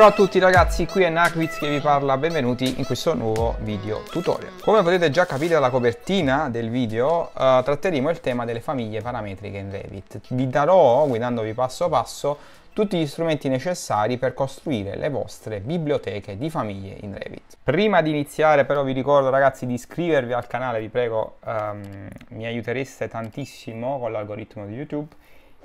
Ciao a tutti ragazzi, qui è Narwitz che vi parla, benvenuti in questo nuovo video tutorial. Come potete già capire dalla copertina del video, eh, tratteremo il tema delle famiglie parametriche in Revit. Vi darò, guidandovi passo passo, tutti gli strumenti necessari per costruire le vostre biblioteche di famiglie in Revit. Prima di iniziare però vi ricordo ragazzi di iscrivervi al canale, vi prego, um, mi aiutereste tantissimo con l'algoritmo di YouTube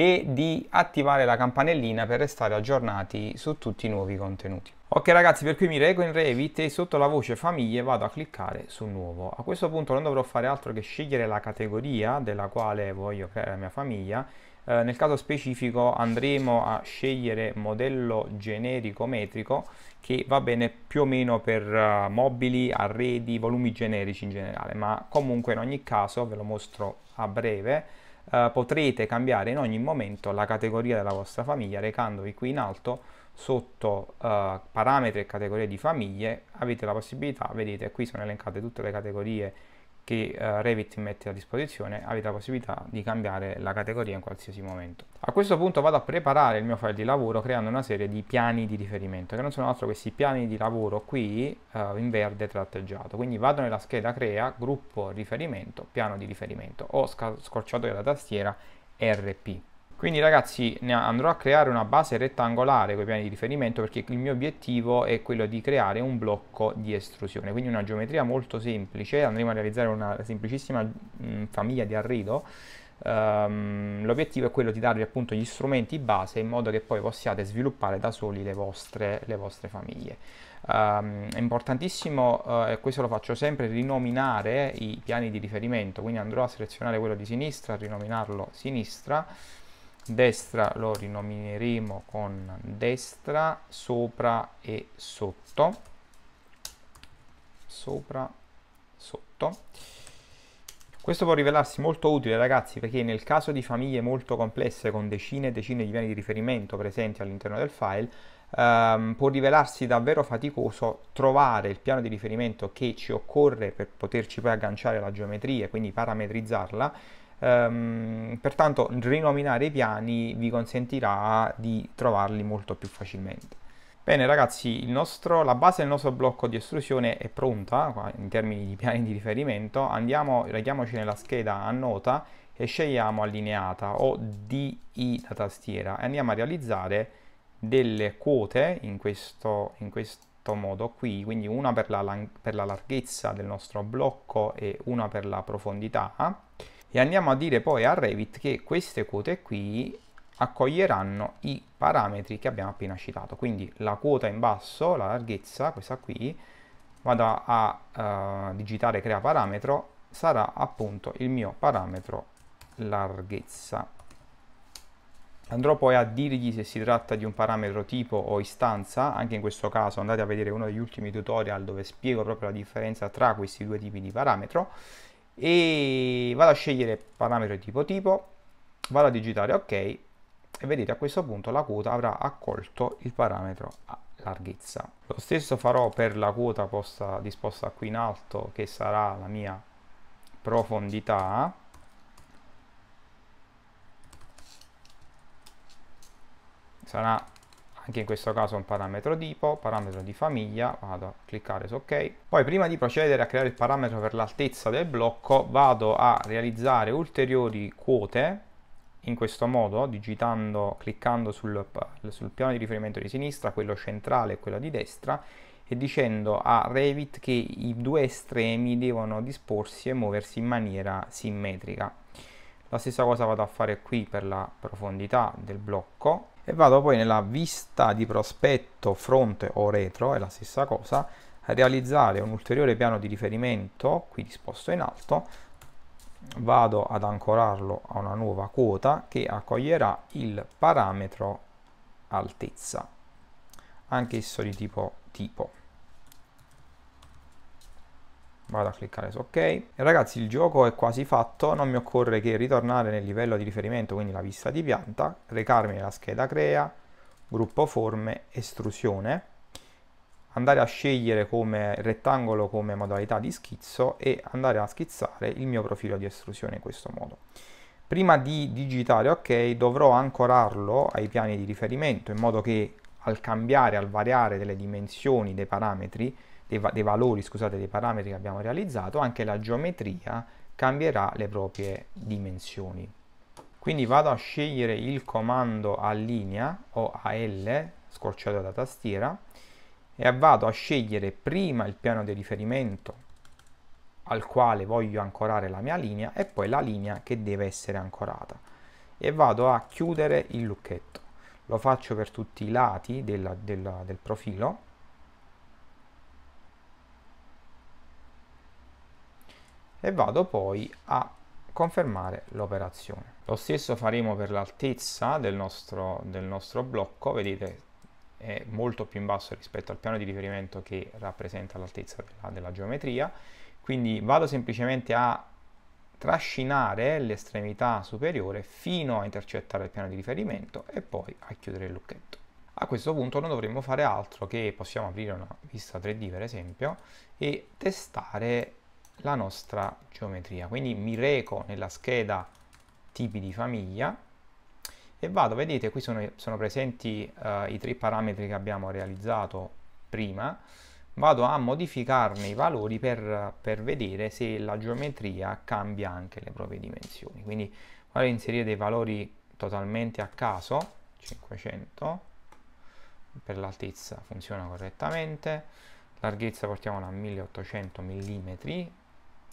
e di attivare la campanellina per restare aggiornati su tutti i nuovi contenuti. Ok ragazzi, per cui mi rego in Revit e sotto la voce famiglie vado a cliccare su nuovo. A questo punto non dovrò fare altro che scegliere la categoria della quale voglio creare la mia famiglia. Eh, nel caso specifico andremo a scegliere modello generico metrico che va bene più o meno per uh, mobili, arredi, volumi generici in generale, ma comunque in ogni caso ve lo mostro a breve eh, potrete cambiare in ogni momento la categoria della vostra famiglia recandovi qui in alto sotto eh, parametri e categorie di famiglie avete la possibilità, vedete qui sono elencate tutte le categorie che eh, Revit mette a disposizione avete la possibilità di cambiare la categoria in qualsiasi momento. A questo punto vado a preparare il mio file di lavoro creando una serie di piani di riferimento che non sono altro che questi piani di lavoro qui eh, in verde tratteggiato. Quindi vado nella scheda crea, gruppo riferimento, piano di riferimento. Ho scorciato della tastiera RP quindi ragazzi andrò a creare una base rettangolare con i piani di riferimento perché il mio obiettivo è quello di creare un blocco di estrusione, quindi una geometria molto semplice, andremo a realizzare una semplicissima mh, famiglia di arredo. Um, l'obiettivo è quello di darvi appunto gli strumenti base in modo che poi possiate sviluppare da soli le vostre, le vostre famiglie. Um, è importantissimo, uh, e questo lo faccio sempre, rinominare i piani di riferimento, quindi andrò a selezionare quello di sinistra, rinominarlo sinistra destra lo rinomineremo con destra sopra e sotto sopra sotto questo può rivelarsi molto utile ragazzi perché nel caso di famiglie molto complesse con decine e decine di piani di riferimento presenti all'interno del file ehm, può rivelarsi davvero faticoso trovare il piano di riferimento che ci occorre per poterci poi agganciare la geometria e quindi parametrizzarla Um, pertanto rinominare i piani vi consentirà di trovarli molto più facilmente. Bene ragazzi, nostro, la base del nostro blocco di estrusione è pronta in termini di piani di riferimento, andiamo, reghiamoci nella scheda a nota e scegliamo allineata o DI da tastiera e andiamo a realizzare delle quote in questo, in questo modo qui, quindi una per la, per la larghezza del nostro blocco e una per la profondità e andiamo a dire poi a Revit che queste quote qui accoglieranno i parametri che abbiamo appena citato quindi la quota in basso la larghezza questa qui vado a uh, digitare crea parametro sarà appunto il mio parametro larghezza andrò poi a dirgli se si tratta di un parametro tipo o istanza anche in questo caso andate a vedere uno degli ultimi tutorial dove spiego proprio la differenza tra questi due tipi di parametro e vado a scegliere parametro tipo tipo, vado a digitare ok e vedete a questo punto la quota avrà accolto il parametro A larghezza. Lo stesso farò per la quota posta, disposta qui in alto che sarà la mia profondità sarà anche in questo caso un parametro tipo, parametro di famiglia, vado a cliccare su ok. Poi prima di procedere a creare il parametro per l'altezza del blocco vado a realizzare ulteriori quote in questo modo, digitando, cliccando sul, sul piano di riferimento di sinistra, quello centrale e quello di destra, e dicendo a Revit che i due estremi devono disporsi e muoversi in maniera simmetrica. La stessa cosa vado a fare qui per la profondità del blocco, e vado poi nella vista di prospetto fronte o retro, è la stessa cosa, a realizzare un ulteriore piano di riferimento, qui disposto in alto, vado ad ancorarlo a una nuova quota che accoglierà il parametro altezza, anch'esso di tipo tipo vado a cliccare su ok e ragazzi il gioco è quasi fatto non mi occorre che ritornare nel livello di riferimento quindi la vista di pianta recarmi nella scheda crea gruppo forme estrusione andare a scegliere come rettangolo come modalità di schizzo e andare a schizzare il mio profilo di estrusione in questo modo prima di digitare ok dovrò ancorarlo ai piani di riferimento in modo che al cambiare, al variare delle dimensioni dei parametri, dei, dei valori, scusate, dei parametri che abbiamo realizzato, anche la geometria cambierà le proprie dimensioni. Quindi vado a scegliere il comando a linea o a L, scorciato da tastiera, e vado a scegliere prima il piano di riferimento al quale voglio ancorare la mia linea e poi la linea che deve essere ancorata e vado a chiudere il lucchetto lo faccio per tutti i lati della, della, del profilo e vado poi a confermare l'operazione. Lo stesso faremo per l'altezza del nostro, del nostro blocco, vedete è molto più in basso rispetto al piano di riferimento che rappresenta l'altezza della, della geometria, quindi vado semplicemente a trascinare l'estremità superiore fino a intercettare il piano di riferimento e poi a chiudere il lucchetto. A questo punto non dovremmo fare altro che possiamo aprire una vista 3D per esempio e testare la nostra geometria. Quindi mi reco nella scheda tipi di famiglia e vado, vedete qui sono, sono presenti uh, i tre parametri che abbiamo realizzato prima vado a modificarne i valori per, per vedere se la geometria cambia anche le proprie dimensioni quindi vado a inserire dei valori totalmente a caso 500 per l'altezza funziona correttamente larghezza portiamola a 1800 mm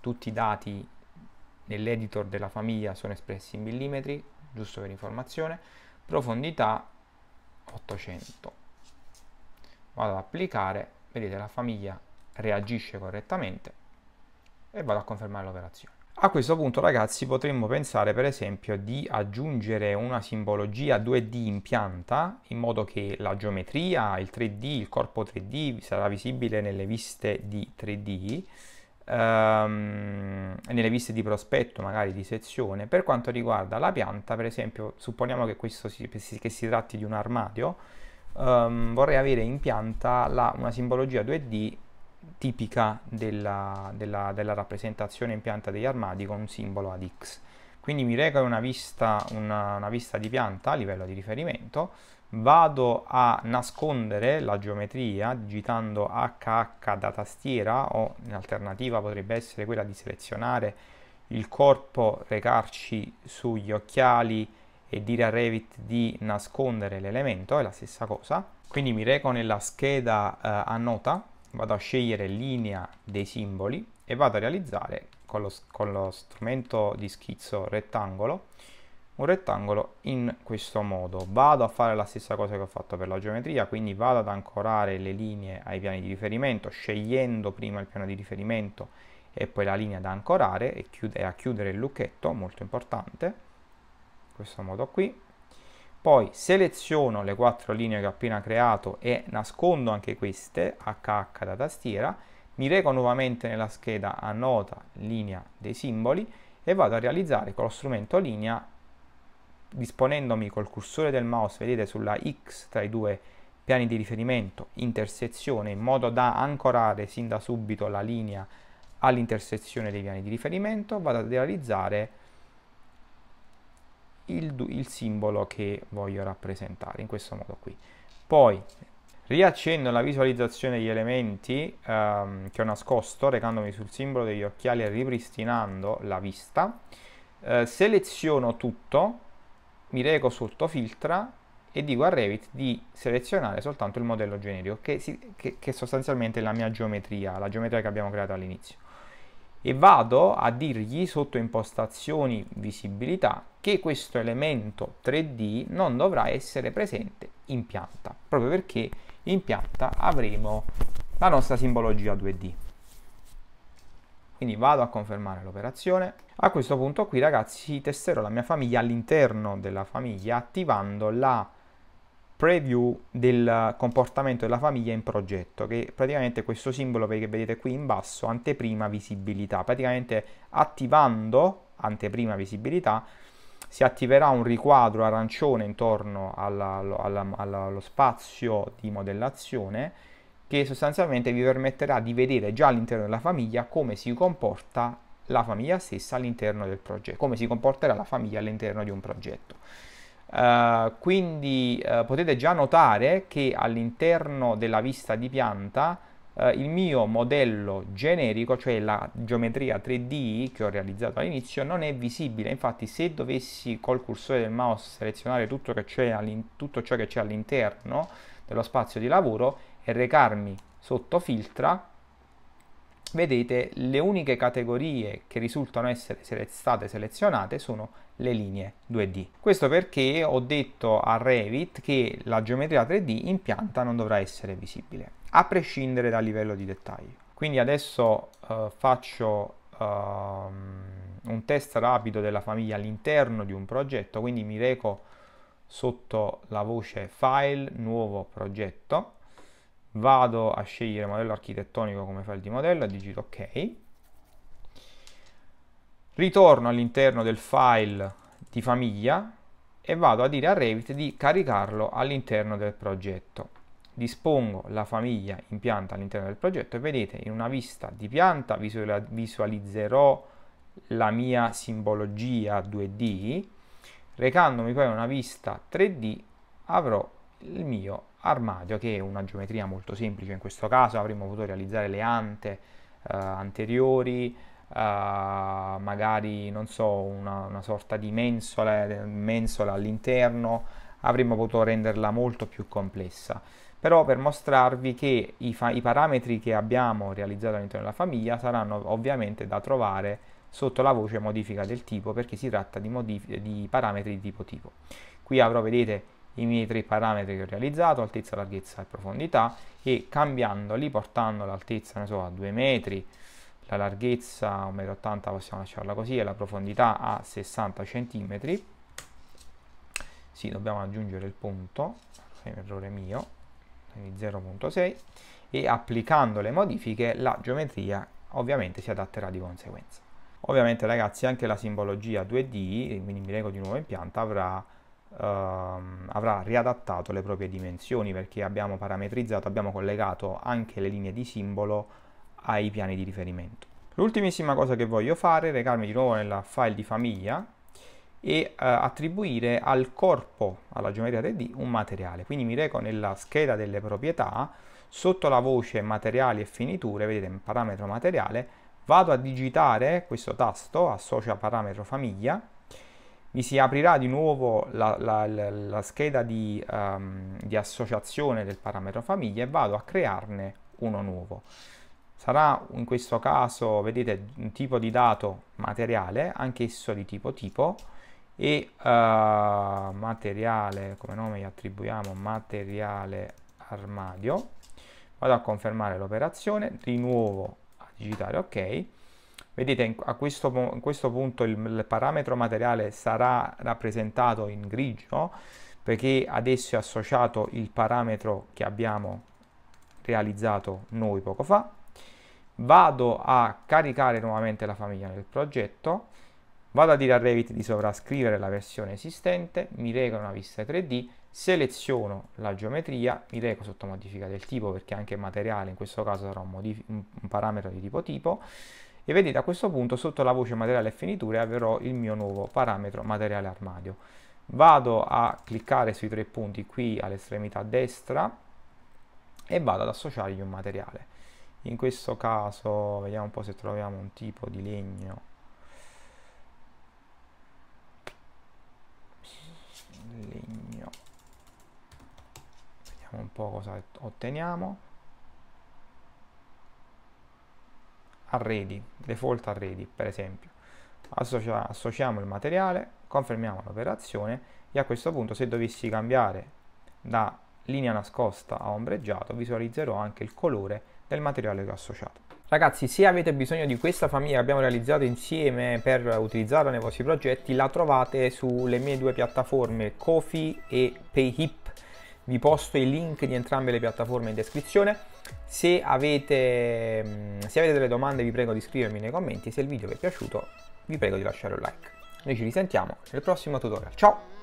tutti i dati nell'editor della famiglia sono espressi in millimetri giusto per informazione profondità 800 vado ad applicare vedete la famiglia reagisce correttamente e vado a confermare l'operazione. A questo punto ragazzi potremmo pensare per esempio di aggiungere una simbologia 2D in pianta in modo che la geometria, il 3D, il corpo 3D sarà visibile nelle viste di 3D ehm, nelle viste di prospetto magari di sezione. Per quanto riguarda la pianta per esempio supponiamo che, questo si, che si tratti di un armadio um, vorrei avere in pianta la, una simbologia 2D tipica della, della, della, rappresentazione in pianta degli armadi con un simbolo ad X. Quindi mi reco una vista, una, una vista di pianta a livello di riferimento, vado a nascondere la geometria digitando HH da tastiera o in alternativa potrebbe essere quella di selezionare il corpo, recarci sugli occhiali e dire a Revit di nascondere l'elemento, è la stessa cosa. Quindi mi reco nella scheda eh, a nota, vado a scegliere linea dei simboli e vado a realizzare con lo, con lo strumento di schizzo rettangolo un rettangolo in questo modo. Vado a fare la stessa cosa che ho fatto per la geometria, quindi vado ad ancorare le linee ai piani di riferimento, scegliendo prima il piano di riferimento e poi la linea da ancorare e, chiud e a chiudere il lucchetto, molto importante questo modo qui. Poi seleziono le quattro linee che ho appena creato e nascondo anche queste, HH da tastiera, mi reco nuovamente nella scheda a nota linea dei simboli e vado a realizzare con lo strumento linea disponendomi col cursore del mouse, vedete sulla X tra i due piani di riferimento, intersezione, in modo da ancorare sin da subito la linea all'intersezione dei piani di riferimento, vado a realizzare il, il simbolo che voglio rappresentare in questo modo qui. Poi riaccendo la visualizzazione degli elementi ehm, che ho nascosto recandomi sul simbolo degli occhiali e ripristinando la vista. Eh, seleziono tutto, mi reco sotto filtra e dico a Revit di selezionare soltanto il modello generico che, si, che, che sostanzialmente è la mia geometria, la geometria che abbiamo creato all'inizio e vado a dirgli sotto impostazioni visibilità che questo elemento 3D non dovrà essere presente in pianta, proprio perché in pianta avremo la nostra simbologia 2D. Quindi vado a confermare l'operazione. A questo punto qui ragazzi testerò la mia famiglia all'interno della famiglia attivando la preview del comportamento della famiglia in progetto, che praticamente questo simbolo che vedete qui in basso, anteprima visibilità, praticamente attivando anteprima visibilità si attiverà un riquadro arancione intorno alla, alla, alla, allo spazio di modellazione che sostanzialmente vi permetterà di vedere già all'interno della famiglia come si comporta la famiglia stessa all'interno del progetto, come si comporterà la famiglia all'interno di un progetto. Uh, quindi uh, potete già notare che all'interno della vista di pianta uh, il mio modello generico, cioè la geometria 3D che ho realizzato all'inizio, non è visibile. Infatti, se dovessi col cursore del mouse selezionare tutto, tutto ciò che c'è all'interno dello spazio di lavoro e recarmi sotto filtra, vedete le uniche categorie che risultano essere state selezionate sono le linee 2D. Questo perché ho detto a Revit che la geometria 3D in pianta non dovrà essere visibile, a prescindere dal livello di dettaglio. Quindi adesso eh, faccio eh, un test rapido della famiglia all'interno di un progetto, quindi mi reco sotto la voce File, Nuovo progetto vado a scegliere modello architettonico come file di modello, digito ok, ritorno all'interno del file di famiglia e vado a dire a Revit di caricarlo all'interno del progetto. Dispongo la famiglia in pianta all'interno del progetto e vedete in una vista di pianta visualizzerò la mia simbologia 2D, recandomi poi in una vista 3D avrò il mio armadio che è una geometria molto semplice in questo caso avremmo potuto realizzare le ante eh, anteriori eh, magari non so una, una sorta di mensola, mensola all'interno avremmo potuto renderla molto più complessa però per mostrarvi che i, i parametri che abbiamo realizzato all'interno della famiglia saranno ovviamente da trovare sotto la voce modifica del tipo perché si tratta di, di parametri di tipo tipo qui avrò vedete i miei tre parametri che ho realizzato, altezza, larghezza e profondità, e cambiandoli, portando l'altezza so, a 2 metri, la larghezza a 1,80 m possiamo lasciarla così, e la profondità a 60 cm. Sì, dobbiamo aggiungere il punto, è un errore mio, quindi 0.6, e applicando le modifiche la geometria ovviamente si adatterà di conseguenza. Ovviamente ragazzi anche la simbologia 2D, quindi mi leggo di nuovo in pianta, avrà Ehm, avrà riadattato le proprie dimensioni perché abbiamo parametrizzato, abbiamo collegato anche le linee di simbolo ai piani di riferimento. L'ultimissima cosa che voglio fare è recarmi di nuovo nella file di famiglia e eh, attribuire al corpo, alla geometria 3D, un materiale. Quindi mi reco nella scheda delle proprietà, sotto la voce materiali e finiture, vedete parametro materiale, vado a digitare questo tasto, associa parametro famiglia, mi si aprirà di nuovo la, la, la, la scheda di, um, di associazione del parametro famiglia e vado a crearne uno nuovo. Sarà in questo caso, vedete, un tipo di dato materiale, anch'esso di tipo tipo, e uh, materiale, come nome gli attribuiamo materiale armadio. Vado a confermare l'operazione, di nuovo a digitare ok Vedete, a questo, a questo punto il, il, parametro materiale sarà rappresentato in grigio perché adesso è associato il parametro che abbiamo realizzato noi poco fa. Vado a caricare nuovamente la famiglia nel progetto, vado a dire a Revit di sovrascrivere la versione esistente, mi reco una vista 3D, seleziono la geometria, mi reco sotto modifica del tipo perché anche il materiale in questo caso sarà un, un parametro di tipo tipo, e vedete a questo punto sotto la voce materiale e finiture avrò il mio nuovo parametro materiale armadio vado a cliccare sui tre punti qui all'estremità destra e vado ad associargli un materiale in questo caso vediamo un po' se troviamo un tipo di legno legno vediamo un po' cosa otteniamo arredi, default arredi per esempio. Associa associamo il materiale, confermiamo l'operazione e a questo punto se dovessi cambiare da linea nascosta a ombreggiato visualizzerò anche il colore del materiale che ho associato. Ragazzi, se avete bisogno di questa famiglia che abbiamo realizzato insieme per utilizzarla nei vostri progetti, la trovate sulle mie due piattaforme Kofi e PayHip vi posto i link di entrambe le piattaforme in descrizione. Se avete, mm, se avete delle domande vi prego di scrivermi nei commenti, se il video vi è piaciuto vi prego di lasciare un like. Noi ci risentiamo nel prossimo tutorial, ciao!